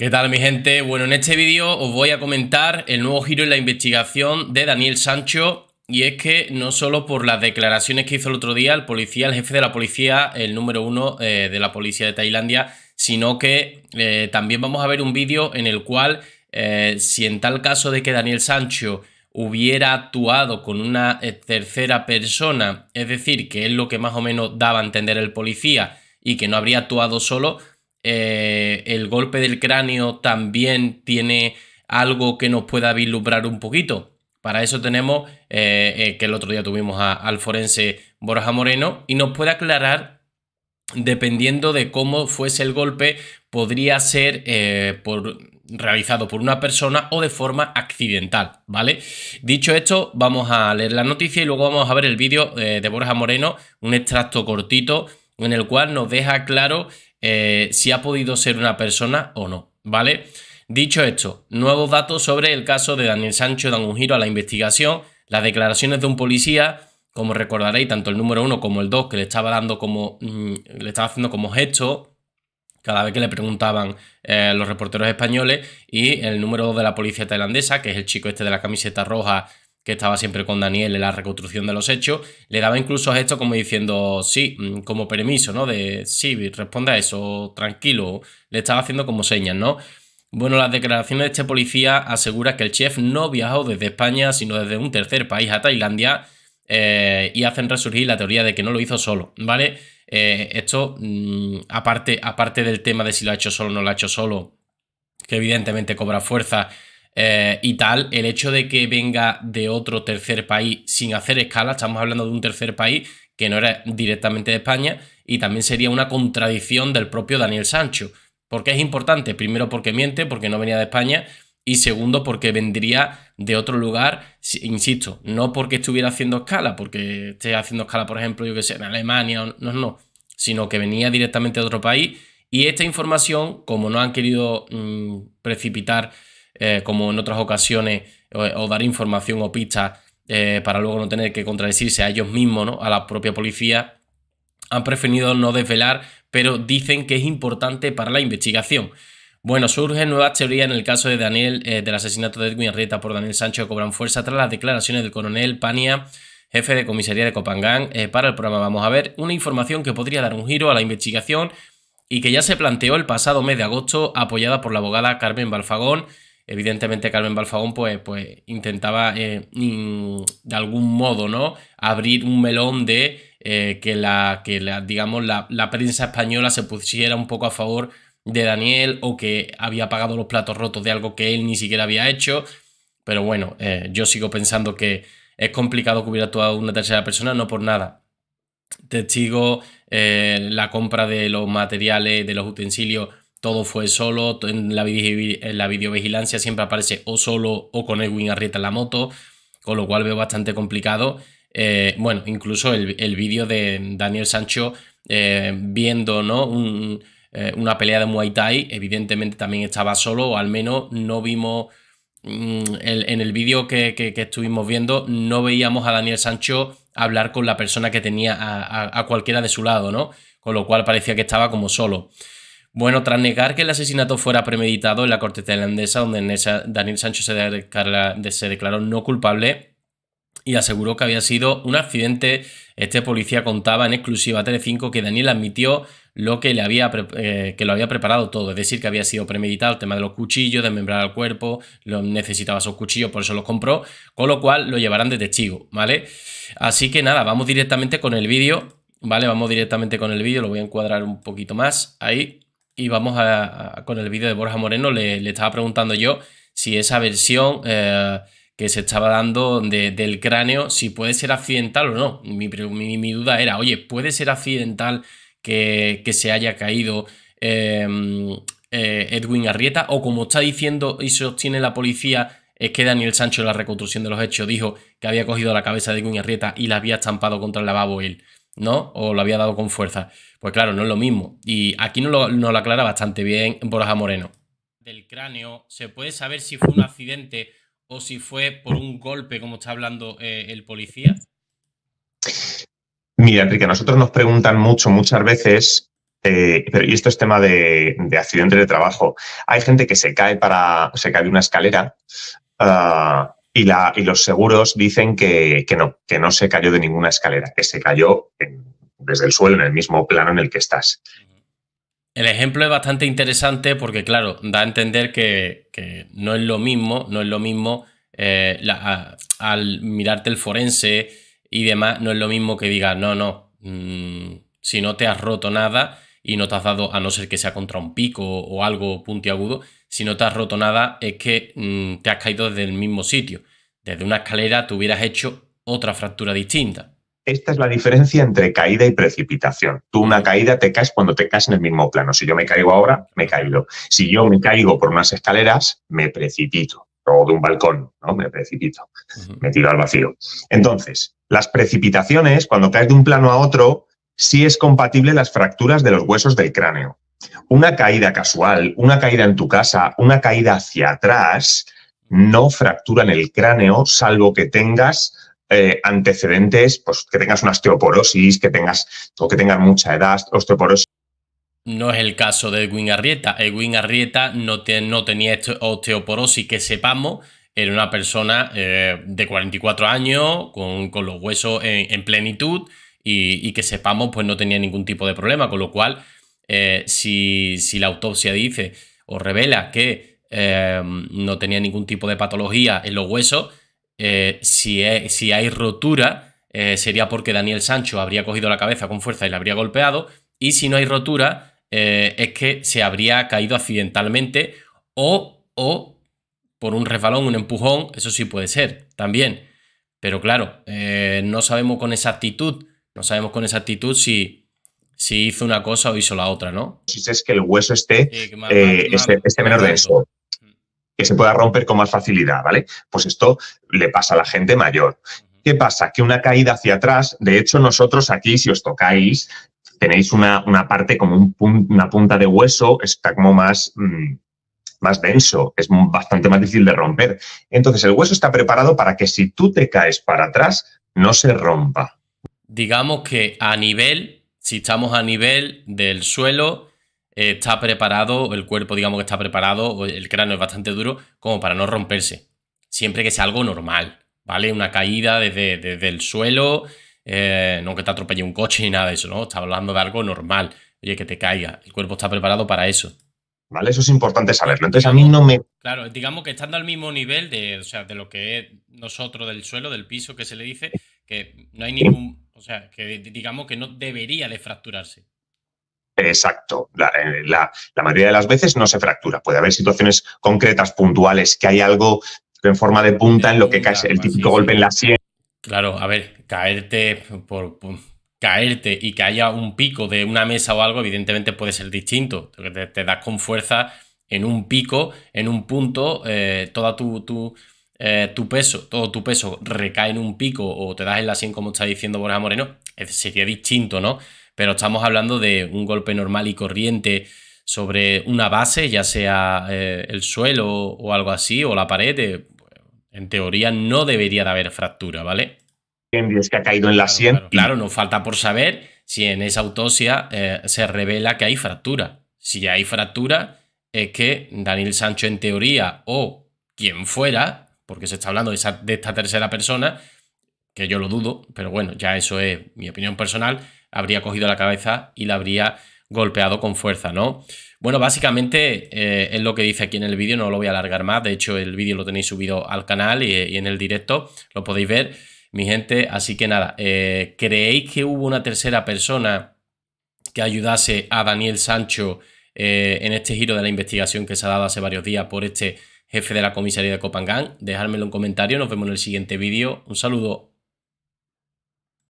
¿Qué tal mi gente? Bueno, en este vídeo os voy a comentar el nuevo giro en la investigación de Daniel Sancho y es que no solo por las declaraciones que hizo el otro día el policía, el jefe de la policía, el número uno eh, de la policía de Tailandia, sino que eh, también vamos a ver un vídeo en el cual eh, si en tal caso de que Daniel Sancho hubiera actuado con una tercera persona, es decir, que es lo que más o menos daba a entender el policía y que no habría actuado solo, eh, el golpe del cráneo también tiene algo que nos pueda vislumbrar un poquito. Para eso tenemos eh, eh, que el otro día tuvimos al forense Borja Moreno y nos puede aclarar, dependiendo de cómo fuese el golpe, podría ser por, realizado por una persona o de forma accidental, ¿vale? Dicho esto, vamos a leer la noticia y luego vamos a ver el vídeo de Borja Moreno, un extracto cortito en el cual nos deja claro eh, si ha podido ser una persona o no, ¿vale? Dicho esto, nuevos datos sobre el caso de Daniel Sancho dan un giro a la investigación, las declaraciones de un policía, como recordaréis, tanto el número 1 como el 2, que le estaba dando como. Mm, le estaba haciendo como gesto cada vez que le preguntaban eh, los reporteros españoles, y el número 2 de la policía tailandesa, que es el chico este de la camiseta roja que estaba siempre con Daniel en la reconstrucción de los hechos, le daba incluso esto como diciendo, sí, mm, como permiso, ¿no? De, sí, responde a eso, tranquilo, le estaba haciendo como señas, ¿no? Bueno, las declaraciones de este policía asegura que el chef no viajó desde España, sino desde un tercer país a Tailandia, eh, y hacen resurgir la teoría de que no lo hizo solo, ¿vale? Eh, esto, mm, aparte, aparte del tema de si lo ha hecho solo o no lo ha hecho solo, que evidentemente cobra fuerza eh, y tal, el hecho de que venga de otro tercer país sin hacer escala, estamos hablando de un tercer país que no era directamente de España, y también sería una contradicción del propio Daniel Sancho. porque es importante? Primero porque miente, porque no venía de España, y segundo porque vendría de otro lugar, insisto, no porque estuviera haciendo escala, porque esté haciendo escala, por ejemplo, yo que sé, en Alemania, no, no, sino que venía directamente de otro país. Y esta información, como no han querido mm, precipitar eh, como en otras ocasiones, o, dar información o pistas eh, para luego no tener que contradecirse a ellos mismos, ¿no? a la propia policía, han preferido no desvelar, pero dicen que es importante para la investigación. Bueno, surgen nuevas teorías en el caso de Daniel, eh, del asesinato de Edwin Arrieta por Daniel Sancho, cobran fuerza tras las declaraciones del coronel Pania, jefe de comisaría de Copangán, para el programa. Vamos a ver una información que podría dar un giro a la investigación y que ya se planteó el pasado mes de agosto, apoyada por la abogada Carmen Balfagón, evidentemente Carmen Balfagón pues, pues intentaba eh, de algún modo ¿no? abrir un melón de eh, que, la, que la, digamos, la, prensa española se pusiera un poco a favor de Daniel o que había pagado los platos rotos de algo que él ni siquiera había hecho. Pero bueno, eh, yo sigo pensando que es complicado que hubiera actuado una tercera persona, no por nada. Testigo, la compra de los materiales, de los utensilios todo fue solo, en la, videovigilancia siempre aparece o solo o con Edwin Arrieta en la moto, con lo cual veo bastante complicado. Eh, bueno, incluso el, el vídeo de Daniel Sancho eh, viendo ¿no? Eh, una pelea de Muay Thai, evidentemente también estaba solo, o al menos no vimos mm, en el vídeo que, estuvimos viendo, no veíamos a Daniel Sancho hablar con la persona que tenía a, a cualquiera de su lado, ¿no? Con lo cual parecía que estaba como solo. Bueno, tras negar que el asesinato fuera premeditado en la corte tailandesa, donde Daniel Sancho se, declaró no culpable y aseguró que había sido un accidente, este policía contaba en exclusiva a 5 que Daniel admitió lo que, le había, eh, que lo había preparado todo, es decir, que había sido premeditado el tema de los cuchillos, desmembrar al cuerpo, lo, necesitaba esos cuchillos, por eso los compró, con lo cual lo llevarán de testigo, ¿vale? Así que nada, vamos directamente con el vídeo, ¿vale? Vamos directamente con el vídeo, lo voy a encuadrar un poquito más, ahí y vamos a, con el vídeo de Borja Moreno, le, estaba preguntando yo si esa versión eh, que se estaba dando del cráneo, si puede ser accidental o no. Mi, duda era, oye, ¿puede ser accidental que, se haya caído em, eh, Edwin Arrieta? O como está diciendo y sostiene la policía, es que Daniel Sancho en la reconstrucción de los hechos dijo que había cogido la cabeza de Edwin Arrieta y la había estampado contra el lavabo él. ¿no? O lo había dado con fuerza. Pues claro, no es lo mismo. Y aquí nos lo, aclara bastante bien Borja Moreno. Del cráneo, ¿se puede saber si fue un accidente o si fue por un golpe, como está hablando eh, el policía? Mira, Enrique, nosotros nos preguntan mucho, muchas veces, eh, pero, y esto es tema de, de, accidentes de trabajo. Hay gente que se cae para, se cae de una escalera. Ah, y, los seguros dicen que, no, que no se cayó de ninguna escalera, que se cayó desde el suelo, en el mismo plano en el que estás. El ejemplo es bastante interesante porque, claro, da a entender que, no es lo mismo, no es lo mismo eh, al mirarte el forense y demás, no es lo mismo que diga no, no, mm, si no te has roto nada y no te has dado, a no ser que sea contra un pico o, algo puntiagudo, si no te has roto nada es que mm, te has caído desde el mismo sitio desde una escalera te hubieras hecho otra fractura distinta. Esta es la diferencia entre caída y precipitación. Tú una caída te caes cuando te caes en el mismo plano. Si yo me caigo ahora, me caigo. Si yo me caigo por unas escaleras, me precipito. O de un balcón, ¿no? Me precipito. Me tiro al vacío. Entonces, las precipitaciones, cuando caes de un plano a otro, sí es compatible las fracturas de los huesos del cráneo. Una caída casual, una caída en tu casa, una caída hacia atrás, no fracturan el cráneo, salvo que tengas eh, antecedentes, pues que tengas una osteoporosis, que tengas o que tengas mucha edad, osteoporosis. No es el caso de Edwin Arrieta. Edwin Arrieta no, no tenía este, osteoporosis que sepamos. Era una persona eh, de 44 años, con, los huesos en, plenitud y, que sepamos, pues no tenía ningún tipo de problema. Con lo cual, eh, si, si la autopsia dice o revela que Em, no tenía ningún tipo de patología en los huesos. Eh, si, e, si, hay rotura, eh, sería porque Daniel Sancho habría cogido la cabeza con fuerza y la habría golpeado. Y si no hay rotura, eh, es que se habría caído accidentalmente o, o por un resbalón, un empujón, eso sí puede ser también. Pero claro, no sabemos con exactitud, no sabemos con exactitud si, si hizo una cosa o hizo la otra, ¿no? Si es que el hueso esté, esté este menor de eso que se pueda romper con más facilidad, ¿vale? Pues esto le pasa a la gente mayor. ¿Qué pasa? Que una caída hacia atrás, de hecho nosotros aquí, si os tocáis, tenéis una, parte como una punta de hueso, está como más, mm, más denso, es bastante más difícil de romper. Entonces el hueso está preparado para que si tú te caes para atrás, no se rompa. Digamos que a nivel, si estamos a nivel del suelo, eh, está preparado, el cuerpo digamos que está preparado, el cráneo es bastante duro como para no romperse, siempre que sea algo normal, ¿vale? Una caída desde, desde el suelo, eh, no que te atropelle un coche ni nada de eso, ¿no? Está hablando de algo normal, oye, que te caiga, el cuerpo está preparado para eso. ¿Vale? Eso es importante saberlo. Entonces a mí no me... Claro, digamos que estando al mismo nivel de, sea, de lo que es nosotros del suelo, del piso, que se le dice, que no hay ningún... O sea, que digamos que no debería de fracturarse. Exacto. Eh, la, la, mayoría de las veces no se fractura. Puede haber situaciones concretas, puntuales, que hay algo en forma de punta en lo que cae el típico golpe en la sien. Claro, a ver, caerte por, caerte y que haya un pico de una mesa o algo, evidentemente puede ser distinto. Te, te das con fuerza en un pico, en un punto, eh, toda tu, tu, eh, tu, peso, todo tu peso recae en un pico o te das en la sien, como está diciendo Borja Moreno, sería distinto, ¿no? Pero estamos hablando de un golpe normal y corriente sobre una base, ya sea eh, el suelo o algo así, o la pared, eh, en teoría no debería de haber fractura, ¿vale? Es que ha caído en la sien. Claro, no nos falta por saber si en esa autopsia eh, se revela que hay fractura. Si hay fractura, es que Daniel Sancho en teoría o quien fuera, porque se está hablando de esta tercera persona, que yo lo dudo, pero bueno, ya eso es mi opinión personal, habría cogido la cabeza y la habría golpeado con fuerza, ¿no? Bueno, básicamente eh, es lo que dice aquí en el vídeo, no lo voy a alargar más, de hecho el vídeo lo tenéis subido al canal y, en el directo lo podéis ver, mi gente, así que nada, eh, ¿creéis que hubo una tercera persona que ayudase a Daniel Sancho eh, en este giro de la investigación que se ha dado hace varios días por este jefe de la comisaría de Copangán? Dejármelo en comentario, nos vemos en el siguiente vídeo, un saludo.